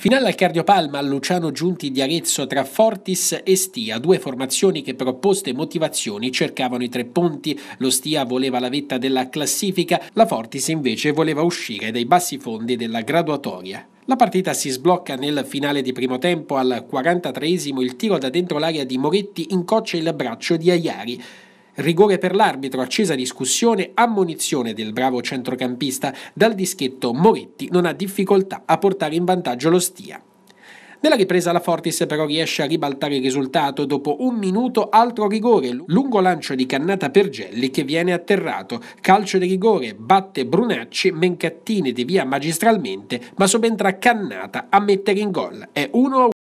Finale al cardiopalma a Luciano Giunti di Arezzo tra Fortis e Stia, due formazioni che per opposte motivazioni cercavano i tre punti. Lo Stia voleva la vetta della classifica, la Fortis invece voleva uscire dai bassi fondi della graduatoria. La partita si sblocca nel finale di primo tempo, al 43 esimo il tiro da dentro l'area di Moretti incoccia il braccio di Aiari. Rigore per l'arbitro, accesa discussione, ammonizione del bravo centrocampista. Dal dischetto Moretti non ha difficoltà a portare in vantaggio lo Stia. Nella ripresa la Fortis però riesce a ribaltare il risultato dopo un minuto altro rigore, lungo lancio di cannata per Gelli che viene atterrato, calcio di rigore, batte Brunacci, Mencattini devia magistralmente ma subentra cannata a mettere in gol, è 1-1.